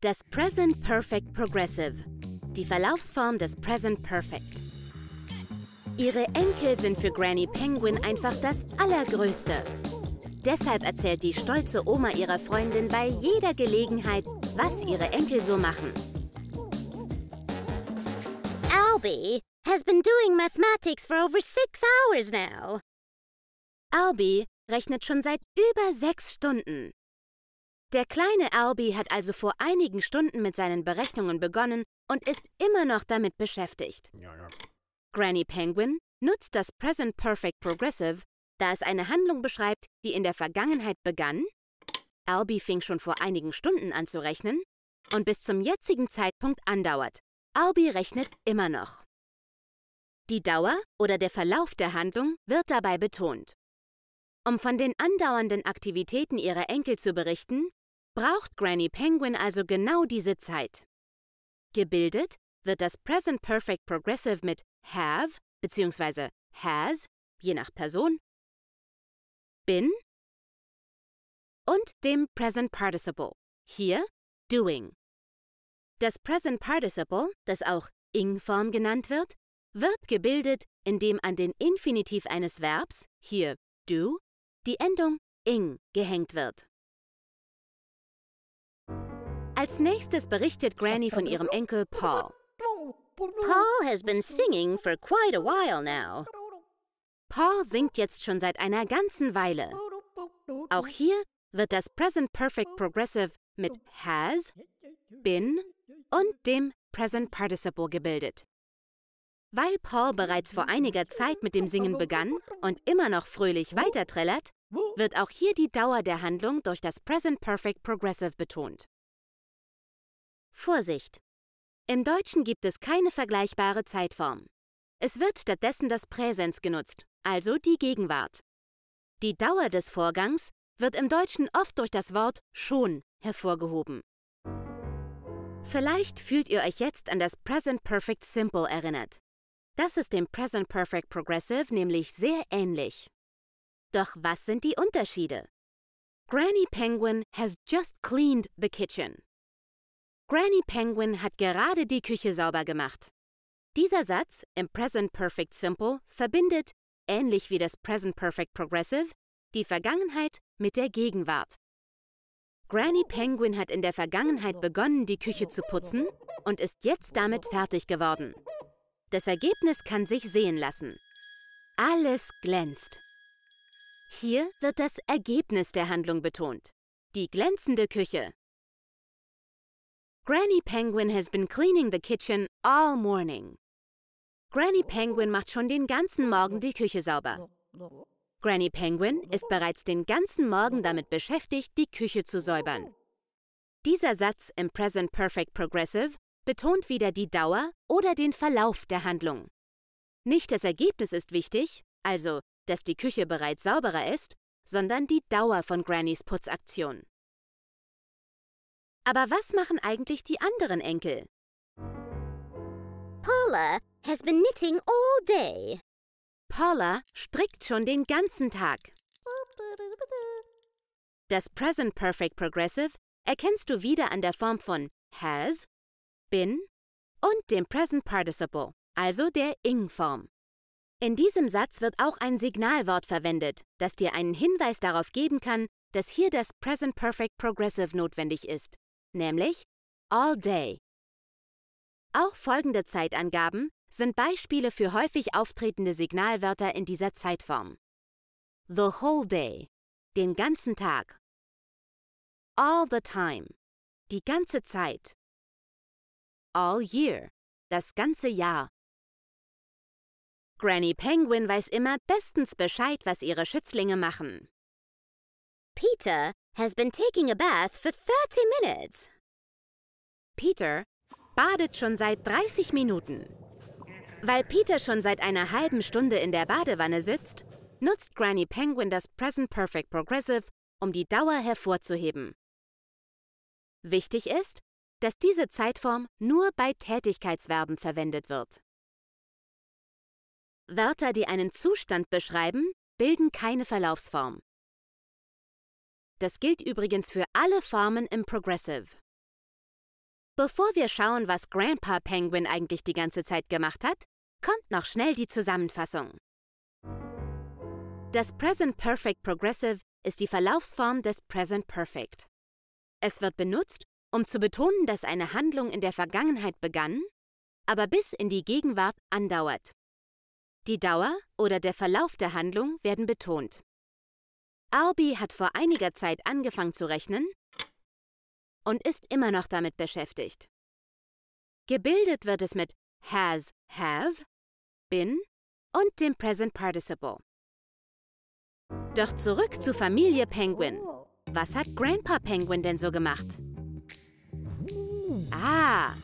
Das Present Perfect Progressive. Die Verlaufsform des Present Perfect. Ihre Enkel sind für Granny Penguin einfach das Allergrößte. Deshalb erzählt die stolze Oma ihrer Freundin bei jeder Gelegenheit, was ihre Enkel so machen. Albie has been doing mathematics for over six hours now. Albie rechnet schon seit über sechs Stunden. Der kleine Albi hat also vor einigen Stunden mit seinen Berechnungen begonnen und ist immer noch damit beschäftigt. Ja, ja. Granny Penguin nutzt das Present Perfect Progressive, da es eine Handlung beschreibt, die in der Vergangenheit begann, Albie fing schon vor einigen Stunden an zu rechnen und bis zum jetzigen Zeitpunkt andauert. Albi rechnet immer noch. Die Dauer oder der Verlauf der Handlung wird dabei betont. Um von den andauernden Aktivitäten ihrer Enkel zu berichten, braucht Granny Penguin also genau diese Zeit. Gebildet wird das Present Perfect Progressive mit have bzw. has, je nach Person, bin und dem Present Participle, hier doing. Das Present Participle, das auch ing-Form genannt wird, wird gebildet, indem an den Infinitiv eines Verbs, hier do, die Endung ing gehängt wird. Als nächstes berichtet Granny von ihrem Enkel Paul. Paul has been singing for quite a while now. Paul singt jetzt schon seit einer ganzen Weile. Auch hier wird das Present Perfect Progressive mit has, been und dem Present Participle gebildet. Weil Paul bereits vor einiger Zeit mit dem Singen begann und immer noch fröhlich weitertrellert, wird auch hier die Dauer der Handlung durch das Present Perfect Progressive betont. Vorsicht! Im Deutschen gibt es keine vergleichbare Zeitform. Es wird stattdessen das Präsens genutzt, also die Gegenwart. Die Dauer des Vorgangs wird im Deutschen oft durch das Wort schon hervorgehoben. Vielleicht fühlt ihr euch jetzt an das Present Perfect Simple erinnert. Das ist dem Present Perfect Progressive nämlich sehr ähnlich. Doch was sind die Unterschiede? Granny Penguin has just cleaned the kitchen. Granny Penguin hat gerade die Küche sauber gemacht. Dieser Satz im Present Perfect Simple verbindet, ähnlich wie das Present Perfect Progressive, die Vergangenheit mit der Gegenwart. Granny Penguin hat in der Vergangenheit begonnen, die Küche zu putzen und ist jetzt damit fertig geworden. Das Ergebnis kann sich sehen lassen. Alles glänzt. Hier wird das Ergebnis der Handlung betont. Die glänzende Küche Granny Penguin has been cleaning the kitchen all morning. Granny Penguin macht schon den ganzen Morgen die Küche sauber. Granny Penguin ist bereits den ganzen Morgen damit beschäftigt, die Küche zu säubern. Dieser Satz im Present Perfect Progressive betont wieder die Dauer oder den Verlauf der Handlung. Nicht das Ergebnis ist wichtig, also dass die Küche bereits sauberer ist, sondern die Dauer von Grannys Putzaktion. Aber was machen eigentlich die anderen Enkel? Paula has been knitting all day. Paula strickt schon den ganzen Tag. Das Present Perfect Progressive erkennst du wieder an der Form von has, been und dem Present Participle, also der ing-Form. In diesem Satz wird auch ein Signalwort verwendet, das dir einen Hinweis darauf geben kann, dass hier das Present Perfect Progressive notwendig ist nämlich all day. Auch folgende Zeitangaben sind Beispiele für häufig auftretende Signalwörter in dieser Zeitform. The whole day, den ganzen Tag. All the time, die ganze Zeit. All year, das ganze Jahr. Granny Penguin weiß immer bestens Bescheid, was ihre Schützlinge machen. Peter has been taking a bath for 30 minutes. Peter badet schon seit 30 Minuten. Weil Peter schon seit einer halben Stunde in der Badewanne sitzt, nutzt Granny Penguin das Present Perfect Progressive, um die Dauer hervorzuheben. Wichtig ist, dass diese Zeitform nur bei Tätigkeitsverben verwendet wird. Wörter, die einen Zustand beschreiben, bilden keine Verlaufsform. Das gilt übrigens für alle Farmen im Progressive. Bevor wir schauen, was Grandpa Penguin eigentlich die ganze Zeit gemacht hat, kommt noch schnell die Zusammenfassung. Das Present Perfect Progressive ist die Verlaufsform des Present Perfect. Es wird benutzt, um zu betonen, dass eine Handlung in der Vergangenheit begann, aber bis in die Gegenwart andauert. Die Dauer oder der Verlauf der Handlung werden betont. Arby hat vor einiger Zeit angefangen zu rechnen und ist immer noch damit beschäftigt. Gebildet wird es mit has, have, bin und dem Present Participle. Doch zurück zu Familie Penguin. Was hat Grandpa Penguin denn so gemacht? Ah,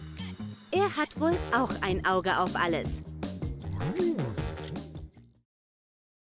er hat wohl auch ein Auge auf alles.